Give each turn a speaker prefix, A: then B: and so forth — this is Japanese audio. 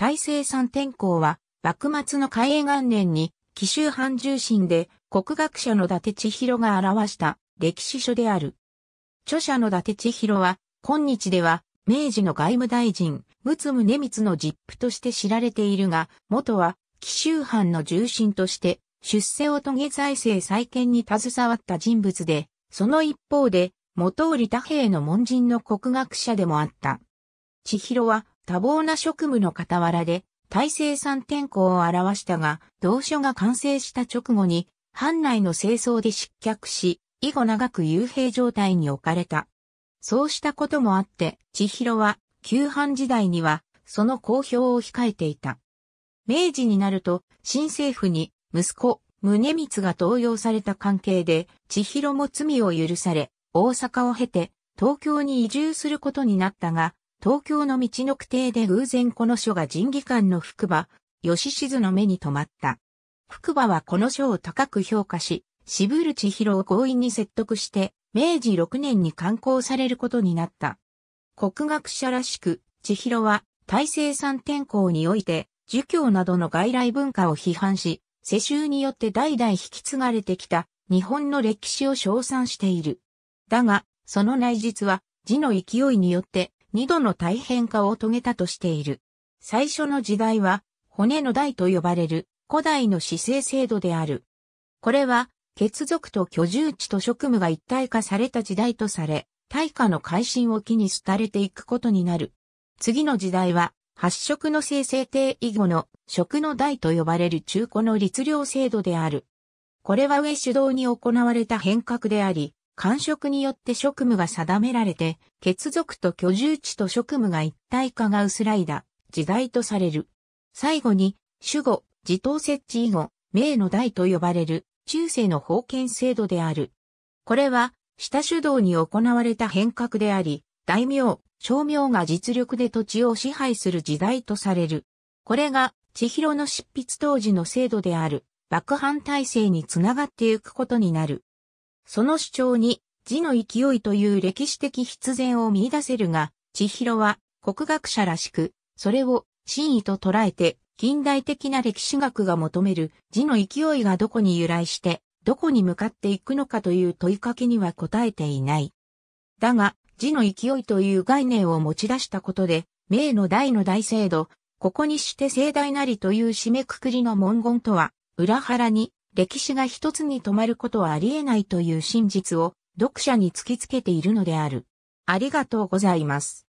A: 大政三天候は、幕末の開営元年に、紀州藩重臣で、国学者の伊達千尋が表した歴史書である。著者の伊達千尋は、今日では、明治の外務大臣、陸奥宗光の実父として知られているが、元は、紀州藩の重臣として、出世を遂げ財政再建に携わった人物で、その一方で、元織田兵の門人の国学者でもあった。千尋は、多忙な職務の傍らで、大生産天候を表したが、同書が完成した直後に、藩内の清掃で失脚し、以後長く幽閉状態に置かれた。そうしたこともあって、千尋は、旧藩時代には、その公表を控えていた。明治になると、新政府に、息子、宗光が登用された関係で、千尋も罪を許され、大阪を経て、東京に移住することになったが、東京の道の区定で偶然この書が人技官の福場、吉静の目に留まった。福場はこの書を高く評価し、渋る千尋を強引に説得して、明治6年に刊行されることになった。国学者らしく、千尋は、大生三天候において、儒教などの外来文化を批判し、世襲によって代々引き継がれてきた日本の歴史を称賛している。だが、その内実は字の勢いによって二度の大変化を遂げたとしている。最初の時代は、骨の代と呼ばれる古代の姿勢制度である。これは、血族と居住地と職務が一体化された時代とされ、大化の改新を機に廃れていくことになる。次の時代は、発色の生成帝以後の食の代と呼ばれる中古の律令制度である。これは上主導に行われた変革であり、官職によって職務が定められて、血族と居住地と職務が一体化が薄らいだ時代とされる。最後に、守護、自頭設置以後、名の代と呼ばれる中世の封建制度である。これは、下主導に行われた変革であり、大名、商名が実力で土地を支配する時代とされる。これが、千尋の執筆当時の制度である、爆藩体制につながってゆくことになる。その主張に字の勢いという歴史的必然を見出せるが、千尋は国学者らしく、それを真意と捉えて、近代的な歴史学が求める字の勢いがどこに由来して、どこに向かっていくのかという問いかけには答えていない。だが、字の勢いという概念を持ち出したことで、明の大の大制度、ここにして盛大なりという締めくくりの文言とは、裏腹に歴史が一つに止まることはありえないという真実を読者に突きつけているのである。ありがとうございます。